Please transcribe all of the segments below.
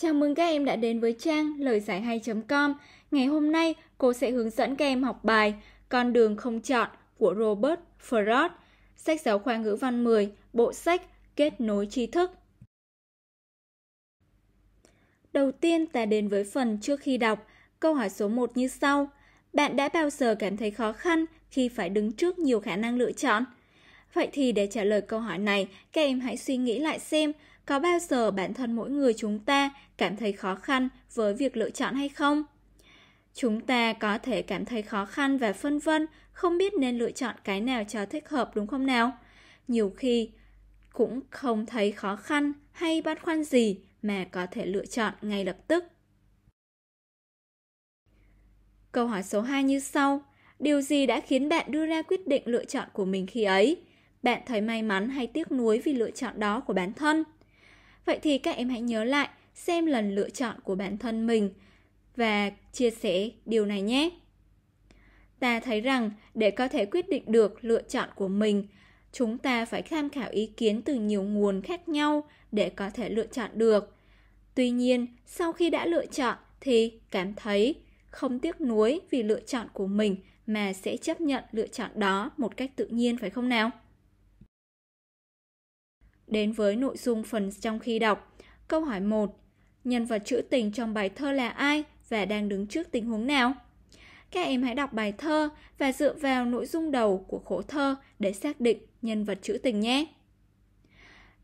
Chào mừng các em đã đến với trang lời giải hay.com. Ngày hôm nay, cô sẽ hướng dẫn các em học bài Con đường không chọn của Robert Frost, sách giáo khoa ngữ văn 10, bộ sách Kết nối tri thức. Đầu tiên ta đến với phần trước khi đọc, câu hỏi số 1 như sau. Bạn đã bao giờ cảm thấy khó khăn khi phải đứng trước nhiều khả năng lựa chọn? Vậy thì để trả lời câu hỏi này, các em hãy suy nghĩ lại xem có bao giờ bản thân mỗi người chúng ta cảm thấy khó khăn với việc lựa chọn hay không? Chúng ta có thể cảm thấy khó khăn và phân vân, không biết nên lựa chọn cái nào cho thích hợp đúng không nào? Nhiều khi cũng không thấy khó khăn hay băn khoăn gì mà có thể lựa chọn ngay lập tức. Câu hỏi số 2 như sau. Điều gì đã khiến bạn đưa ra quyết định lựa chọn của mình khi ấy? Bạn thấy may mắn hay tiếc nuối vì lựa chọn đó của bản thân? Vậy thì các em hãy nhớ lại xem lần lựa chọn của bản thân mình và chia sẻ điều này nhé. Ta thấy rằng để có thể quyết định được lựa chọn của mình, chúng ta phải tham khảo ý kiến từ nhiều nguồn khác nhau để có thể lựa chọn được. Tuy nhiên, sau khi đã lựa chọn thì cảm thấy không tiếc nuối vì lựa chọn của mình mà sẽ chấp nhận lựa chọn đó một cách tự nhiên phải không nào? Đến với nội dung phần trong khi đọc. Câu hỏi 1. Nhân vật trữ tình trong bài thơ là ai và đang đứng trước tình huống nào? Các em hãy đọc bài thơ và dựa vào nội dung đầu của khổ thơ để xác định nhân vật trữ tình nhé.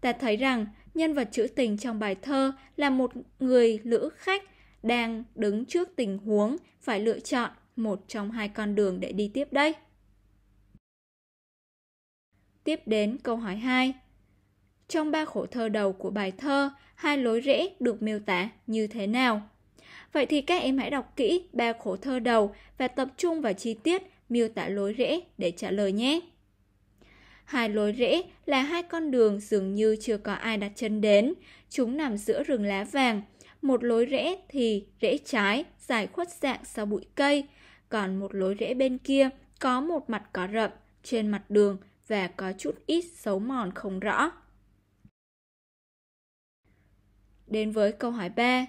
Ta thấy rằng nhân vật trữ tình trong bài thơ là một người lữ khách đang đứng trước tình huống phải lựa chọn một trong hai con đường để đi tiếp đây. Tiếp đến câu hỏi 2. Trong ba khổ thơ đầu của bài thơ, hai lối rẽ được miêu tả như thế nào? Vậy thì các em hãy đọc kỹ ba khổ thơ đầu và tập trung vào chi tiết miêu tả lối rẽ để trả lời nhé. Hai lối rẽ là hai con đường dường như chưa có ai đặt chân đến. Chúng nằm giữa rừng lá vàng. Một lối rẽ thì rẽ trái, dài khuất dạng sau bụi cây. Còn một lối rẽ bên kia có một mặt cỏ rậm trên mặt đường và có chút ít xấu mòn không rõ. đến với câu hỏi 3.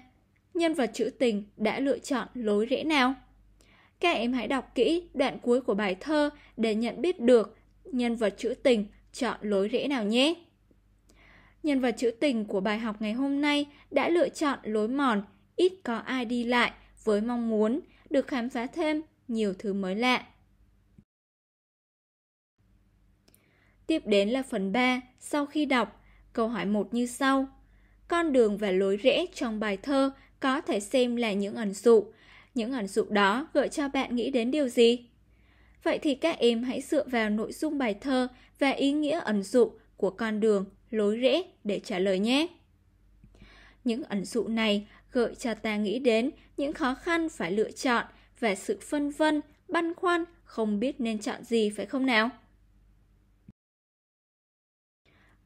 Nhân vật trữ tình đã lựa chọn lối rẽ nào? Các em hãy đọc kỹ đoạn cuối của bài thơ để nhận biết được nhân vật trữ tình chọn lối rẽ nào nhé. Nhân vật trữ tình của bài học ngày hôm nay đã lựa chọn lối mòn, ít có ai đi lại với mong muốn được khám phá thêm nhiều thứ mới lạ. Tiếp đến là phần 3, sau khi đọc, câu hỏi 1 như sau con đường và lối rẽ trong bài thơ có thể xem là những ẩn dụ. Những ẩn dụ đó gợi cho bạn nghĩ đến điều gì? Vậy thì các em hãy dựa vào nội dung bài thơ và ý nghĩa ẩn dụ của con đường, lối rẽ để trả lời nhé. Những ẩn dụ này gợi cho ta nghĩ đến những khó khăn phải lựa chọn và sự phân vân, băn khoăn, không biết nên chọn gì phải không nào?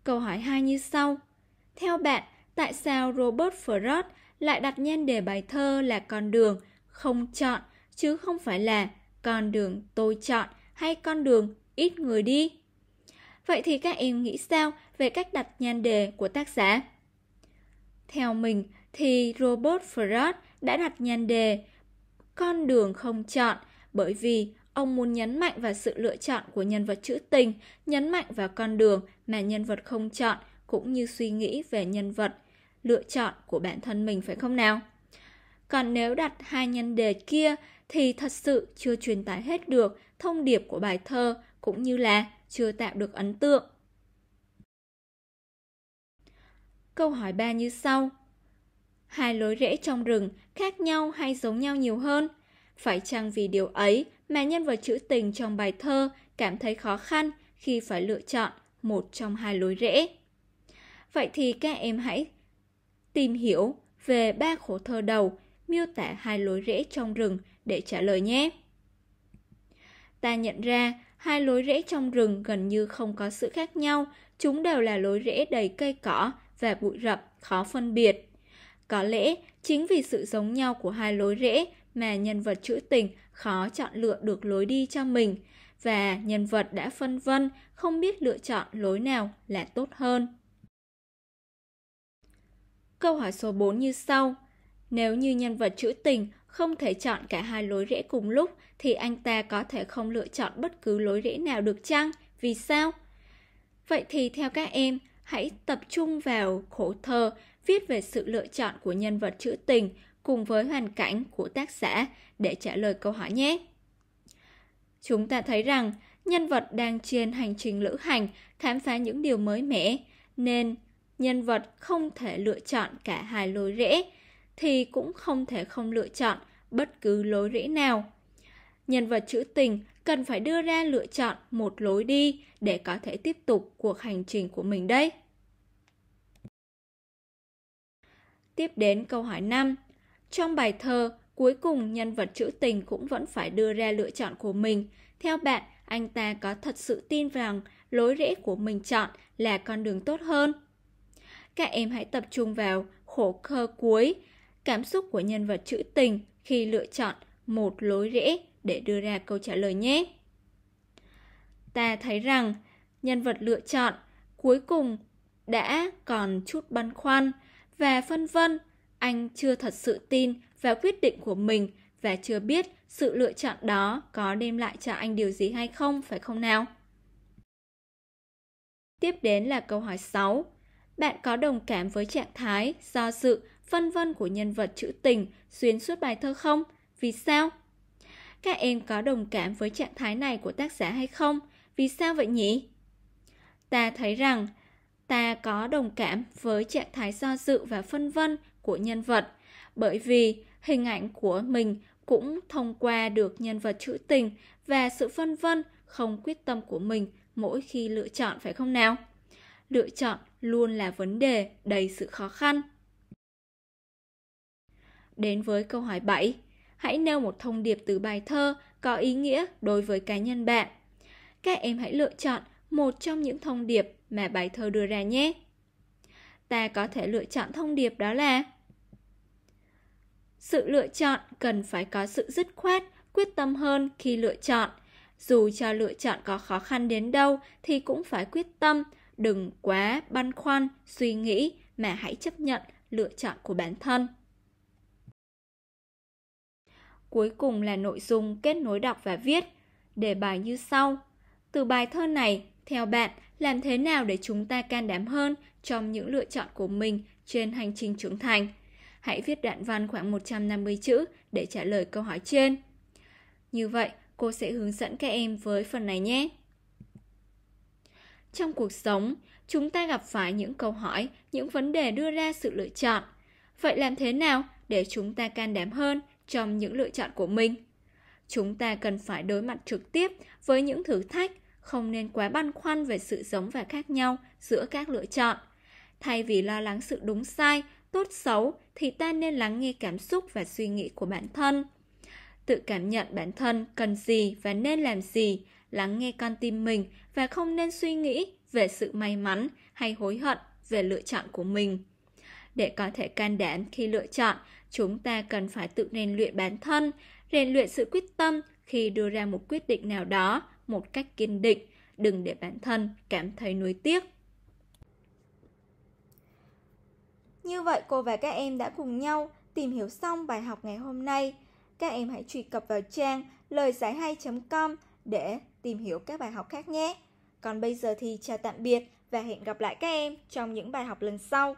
Câu hỏi 2 như sau. Theo bạn, tại sao Robert Frost lại đặt nhan đề bài thơ là con đường không chọn chứ không phải là con đường tôi chọn hay con đường ít người đi. Vậy thì các em nghĩ sao về cách đặt nhan đề của tác giả? Theo mình thì Robert Frost đã đặt nhan đề con đường không chọn bởi vì ông muốn nhấn mạnh vào sự lựa chọn của nhân vật trữ tình, nhấn mạnh vào con đường mà nhân vật không chọn cũng như suy nghĩ về nhân vật lựa chọn của bản thân mình phải không nào? Còn nếu đặt hai nhân đề kia thì thật sự chưa truyền tải hết được thông điệp của bài thơ cũng như là chưa tạo được ấn tượng. Câu hỏi 3 như sau. Hai lối rẽ trong rừng khác nhau hay giống nhau nhiều hơn? Phải chăng vì điều ấy mà nhân vật trữ tình trong bài thơ cảm thấy khó khăn khi phải lựa chọn một trong hai lối rẽ? Vậy thì các em hãy tìm hiểu về ba khổ thơ đầu miêu tả hai lối rẽ trong rừng để trả lời nhé. Ta nhận ra hai lối rẽ trong rừng gần như không có sự khác nhau, chúng đều là lối rẽ đầy cây cỏ và bụi rậm khó phân biệt. Có lẽ chính vì sự giống nhau của hai lối rẽ mà nhân vật trữ tình khó chọn lựa được lối đi cho mình và nhân vật đã phân vân không biết lựa chọn lối nào là tốt hơn. Câu hỏi số 4 như sau. Nếu như nhân vật trữ tình không thể chọn cả hai lối rẽ cùng lúc thì anh ta có thể không lựa chọn bất cứ lối rẽ nào được chăng? Vì sao? Vậy thì theo các em, hãy tập trung vào khổ thơ viết về sự lựa chọn của nhân vật trữ tình cùng với hoàn cảnh của tác giả để trả lời câu hỏi nhé. Chúng ta thấy rằng nhân vật đang trên hành trình lữ hành khám phá những điều mới mẻ nên nhân vật không thể lựa chọn cả hai lối rẽ thì cũng không thể không lựa chọn bất cứ lối rẽ nào. Nhân vật trữ tình cần phải đưa ra lựa chọn một lối đi để có thể tiếp tục cuộc hành trình của mình đấy. Tiếp đến câu hỏi 5. Trong bài thơ, cuối cùng nhân vật trữ tình cũng vẫn phải đưa ra lựa chọn của mình. Theo bạn, anh ta có thật sự tin rằng lối rẽ của mình chọn là con đường tốt hơn? các em hãy tập trung vào khổ khơ cuối, cảm xúc của nhân vật trữ tình khi lựa chọn một lối rẽ để đưa ra câu trả lời nhé. Ta thấy rằng nhân vật lựa chọn cuối cùng đã còn chút băn khoăn và phân vân, anh chưa thật sự tin vào quyết định của mình và chưa biết sự lựa chọn đó có đem lại cho anh điều gì hay không, phải không nào? Tiếp đến là câu hỏi 6 bạn có đồng cảm với trạng thái, do sự, phân vân của nhân vật trữ tình xuyên suốt bài thơ không? Vì sao? Các em có đồng cảm với trạng thái này của tác giả hay không? Vì sao vậy nhỉ? Ta thấy rằng ta có đồng cảm với trạng thái do dự và phân vân của nhân vật bởi vì hình ảnh của mình cũng thông qua được nhân vật trữ tình và sự phân vân không quyết tâm của mình mỗi khi lựa chọn phải không nào? lựa chọn luôn là vấn đề đầy sự khó khăn. Đến với câu hỏi 7, hãy nêu một thông điệp từ bài thơ có ý nghĩa đối với cá nhân bạn. Các em hãy lựa chọn một trong những thông điệp mà bài thơ đưa ra nhé. Ta có thể lựa chọn thông điệp đó là Sự lựa chọn cần phải có sự dứt khoát, quyết tâm hơn khi lựa chọn. Dù cho lựa chọn có khó khăn đến đâu thì cũng phải quyết tâm, đừng quá băn khoăn, suy nghĩ mà hãy chấp nhận lựa chọn của bản thân. Cuối cùng là nội dung kết nối đọc và viết, đề bài như sau. Từ bài thơ này, theo bạn, làm thế nào để chúng ta can đảm hơn trong những lựa chọn của mình trên hành trình trưởng thành? Hãy viết đoạn văn khoảng 150 chữ để trả lời câu hỏi trên. Như vậy, cô sẽ hướng dẫn các em với phần này nhé. Trong cuộc sống, chúng ta gặp phải những câu hỏi, những vấn đề đưa ra sự lựa chọn. Vậy làm thế nào để chúng ta can đảm hơn trong những lựa chọn của mình? Chúng ta cần phải đối mặt trực tiếp với những thử thách, không nên quá băn khoăn về sự giống và khác nhau giữa các lựa chọn. Thay vì lo lắng sự đúng sai, tốt xấu thì ta nên lắng nghe cảm xúc và suy nghĩ của bản thân. Tự cảm nhận bản thân cần gì và nên làm gì lắng nghe con tim mình và không nên suy nghĩ về sự may mắn hay hối hận về lựa chọn của mình. Để có thể can đảm khi lựa chọn, chúng ta cần phải tự rèn luyện bản thân, rèn luyện sự quyết tâm khi đưa ra một quyết định nào đó một cách kiên định, đừng để bản thân cảm thấy nuối tiếc. Như vậy cô và các em đã cùng nhau tìm hiểu xong bài học ngày hôm nay. Các em hãy truy cập vào trang lời giải hay.com để tìm hiểu các bài học khác nhé. Còn bây giờ thì chào tạm biệt và hẹn gặp lại các em trong những bài học lần sau.